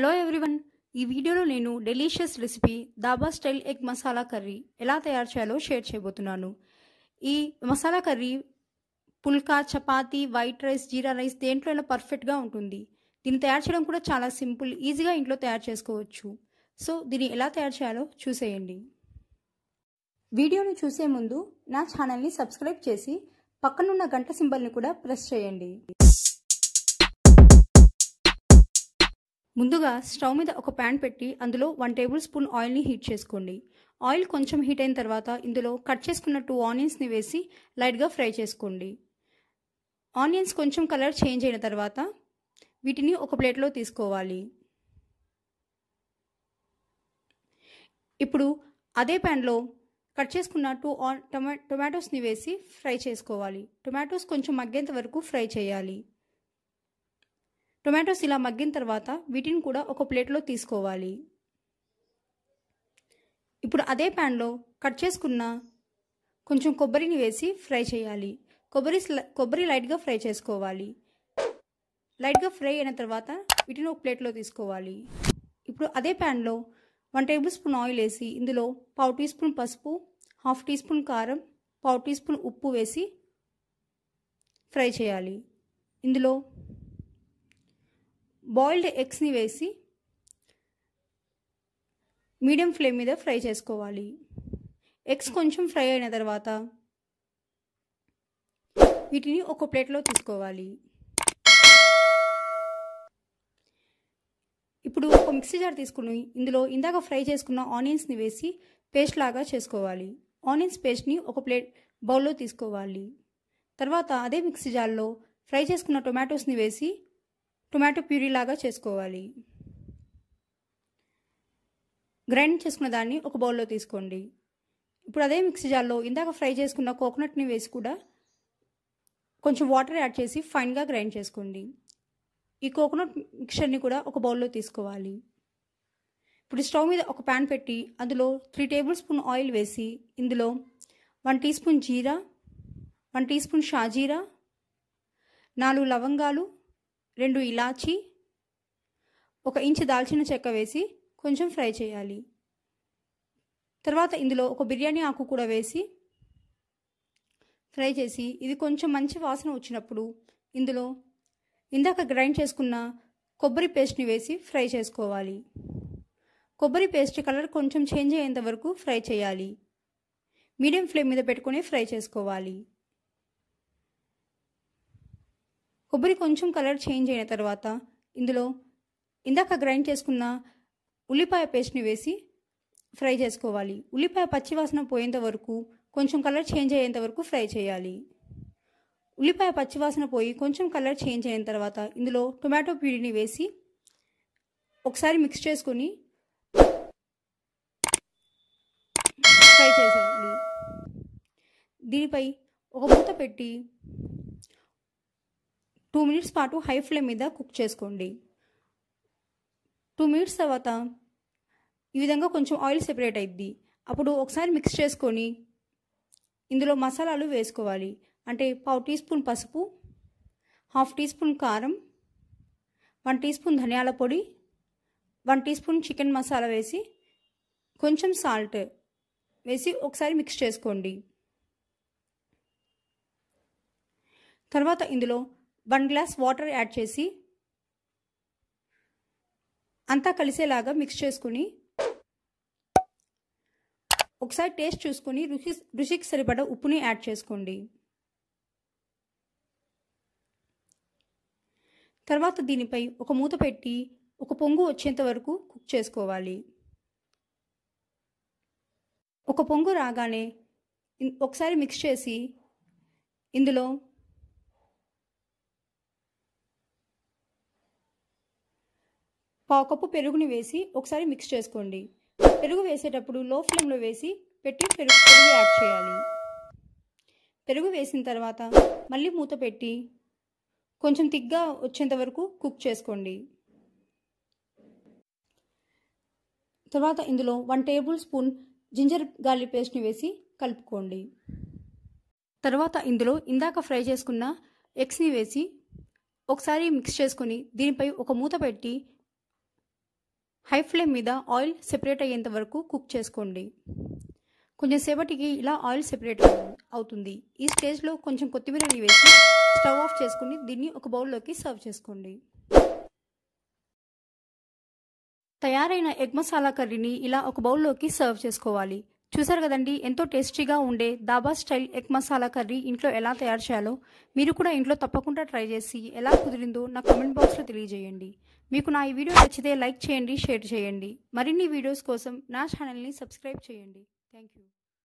hello everyone ఈ వీడియోలో నేను delicious recipe dhaba style egg masala curry ఎలా తయారు చేయాలో షేర్ చేయబోతున్నాను ఈ masala curry phulka chapati white rice jeera rice దేంట్లో అయినా పర్ఫెక్ట్గా ఉంటుంది దీన్ని తయారు చేయడం కూడా చాలా సింపుల్ ఈజీగా ఇంట్లో తయారు చేసుకోవచ్చు సో దీన్ని ఎలా తయారు చేయాలో చూసేయండి వీడియోని చూసే ముందు నా ఛానల్ని సబ్స్క్రైబ్ చేసి పక్కనున్న గంట సింబల్ని కూడా ప్రెస్ చేయండి ముందుగా స్టవ్ మీద ఒక ప్యాన్ పెట్టి అందులో వన్ టేబుల్ స్పూన్ ఆయిల్ని హీట్ చేసుకోండి ఆయిల్ కొంచెం హీట్ అయిన తర్వాత ఇందులో కట్ చేసుకున్న టూ ఆనియన్స్ని వేసి లైట్గా ఫ్రై చేసుకోండి ఆనియన్స్ కొంచెం కలర్ చేంజ్ అయిన తర్వాత వీటిని ఒక ప్లేట్లో తీసుకోవాలి ఇప్పుడు అదే ప్యాన్లో కట్ చేసుకున్న టూ టొమా టొమాటోస్ని వేసి ఫ్రై చేసుకోవాలి టొమాటోస్ కొంచెం మగ్గేంత వరకు ఫ్రై చేయాలి టొమాటోస్ ఇలా మగ్గిన తర్వాత వీటిని కూడా ఒక ప్లేట్లో తీసుకోవాలి ఇప్పుడు అదే ప్యాన్లో కట్ చేసుకున్న కొంచెం కొబ్బరిని వేసి ఫ్రై చేయాలి కొబ్బరి కొబ్బరి లైట్గా ఫ్రై చేసుకోవాలి లైట్గా ఫ్రై అయిన తర్వాత వీటిని ఒక ప్లేట్లో తీసుకోవాలి ఇప్పుడు అదే ప్యాన్లో వన్ టేబుల్ స్పూన్ ఆయిల్ వేసి ఇందులో పావు టీ స్పూన్ పసుపు హాఫ్ టీ స్పూన్ కారం పావు టీ స్పూన్ ఉప్పు వేసి ఫ్రై చేయాలి ఇందులో బాయిల్డ్ ఎగ్స్ని వేసి మీడియం ఫ్లేమ్ మీద ఫ్రై చేసుకోవాలి ఎగ్స్ కొంచెం ఫ్రై అయిన తర్వాత వీటిని ఒక ప్లేట్లో తీసుకోవాలి ఇప్పుడు ఒక మిక్సీ జార్ తీసుకుని ఇందులో ఇందాక ఫ్రై చేసుకున్న ఆనియన్స్ని వేసి పేస్ట్ లాగా చేసుకోవాలి ఆనియన్స్ పేస్ట్ని ఒక ప్లేట్ బౌల్లో తీసుకోవాలి తర్వాత అదే మిక్సీ జార్లో ఫ్రై చేసుకున్న టొమాటోస్ని వేసి టొమాటో ప్యూరీ లాగా చేసుకోవాలి గ్రైండ్ చేసుకున్న దాన్ని ఒక బౌల్లో తీసుకోండి ఇప్పుడు అదే మిక్సీ జార్లో ఇందాక ఫ్రై చేసుకున్న కోకోనట్ని వేసి కూడా కొంచెం వాటర్ యాడ్ చేసి ఫైన్గా గ్రైండ్ చేసుకోండి ఈ కోకోనట్ మిక్చర్ని కూడా ఒక బౌల్లో తీసుకోవాలి ఇప్పుడు స్టవ్ మీద ఒక ప్యాన్ పెట్టి అందులో త్రీ టేబుల్ స్పూన్ ఆయిల్ వేసి ఇందులో one teaspoon jeera one teaspoon shahjeera నాలుగు లవంగాలు రెండు ఇలాచి ఒక ఇంచు దాల్చిన చెక్క వేసి కొంచెం ఫ్రై చేయాలి తర్వాత ఇందులో ఒక బిర్యానీ ఆకు కూడా వేసి ఫ్రై చేసి ఇది కొంచెం మంచి వాసన వచ్చినప్పుడు ఇందులో ఇందాక గ్రైండ్ చేసుకున్న కొబ్బరి పేస్ట్ని వేసి ఫ్రై చేసుకోవాలి కొబ్బరి పేస్ట్ కలర్ కొంచెం చేంజ్ అయ్యేంత వరకు ఫ్రై చేయాలి మీడియం ఫ్లేమ్ మీద పెట్టుకొని ఫ్రై చేసుకోవాలి కొబ్బరి కొంచెం కలర్ చేంజ్ అయిన తర్వాత ఇందులో ఇందాక గ్రైండ్ చేసుకున్న ఉల్లిపాయ పేస్ట్ని వేసి ఫ్రై చేసుకోవాలి ఉల్లిపాయ పచ్చివాసన పోయేంత వరకు కొంచెం కలర్ చేంజ్ అయ్యేంత వరకు ఫ్రై చేయాలి ఉల్లిపాయ పచ్చివాసన పోయి కొంచెం కలర్ చేంజ్ అయిన తర్వాత ఇందులో టొమాటో ప్యూరీని వేసి ఒకసారి మిక్స్ చేసుకొని ఫ్రై చేసేయాలి దీనిపై ఒక మూత పెట్టి టూ మినిట్స్ పాటు హై ఫ్లేమ్ మీద కుక్ చేసుకోండి టూ మినిట్స్ తర్వాత ఈ విధంగా కొంచెం ఆయిల్ సెపరేట్ అయింది అప్పుడు ఒకసారి మిక్స్ చేసుకొని ఇందులో మసాలాలు వేసుకోవాలి అంటే పావు టీ స్పూన్ పసుపు హాఫ్ టీ స్పూన్ కారం వన్ టీ స్పూన్ ధనియాల పొడి one teaspoon chicken masala వేసి కొంచెం సాల్ట్ వేసి ఒకసారి మిక్స్ చేసుకోండి తర్వాత ఇందులో వన్ గ్లాస్ వాటర్ యాడ్ చేసి అంతా కలిసేలాగా మిక్స్ చేసుకుని ఒకసారి టేస్ట్ చూసుకుని రుచి రుచికి సరిపడ ఉప్పుని యాడ్ చేసుకోండి తర్వాత దీనిపై ఒక మూత పెట్టి ఒక పొంగు వచ్చేంత వరకు కుక్ చేసుకోవాలి ఒక పొంగు రాగానే ఒకసారి మిక్స్ చేసి ఇందులో పావు కప్పు పెరుగుని వేసి ఒకసారి మిక్స్ చేసుకోండి పెరుగు వేసేటప్పుడు లో ఫ్లేమ్లో వేసి పెట్టి పెరుగు పెరుగు యాడ్ చేయాలి పెరుగు వేసిన తర్వాత మళ్ళీ మూత పెట్టి కొంచెం తిగ్గా వచ్చేంత వరకు కుక్ చేసుకోండి తర్వాత ఇందులో one tablespoon ginger garlic పేస్ట్ని వేసి కలుపుకోండి తర్వాత ఇందులో ఇందాక ఫ్రై చేసుకున్న ఎగ్స్ని వేసి ఒకసారి మిక్స్ చేసుకొని దీనిపై ఒక మూత పెట్టి హై ఫ్లేమ్ మీద ఆయిల్ సెపరేట్ అయ్యేంత వరకు కుక్ చేసుకోండి కొంచెం సేపటికి ఇలా ఆయిల్ సెపరేట్ అవుతుంది ఈ స్టేజ్లో కొంచెం కొత్తిమీరని వేసి స్టవ్ ఆఫ్ చేసుకుని దీన్ని ఒక బౌల్లోకి సర్వ్ చేసుకోండి తయారైన ఎగ్ మసాలా కర్రీని ఇలా ఒక బౌల్లోకి సర్వ్ చేసుకోవాలి చూసారు కదండి ఎంతో టేస్టీగా ఉండే dhaba style egg masala curry ఇంట్లో ఎలా తయారు చేయాలో మీరు కూడా ఇంట్లో తప్పకుండా ట్రై చేసి ఎలా కుదిరిందో నా కమెంట్ బాక్స్లో తెలియజేయండి మీకు నా ఈ వీడియో నచ్చితే లైక్ చేయండి షేర్ చేయండి మరిన్ని వీడియోస్ కోసం నా ఛానల్ని సబ్స్క్రైబ్ చేయండి థ్యాంక్ యూ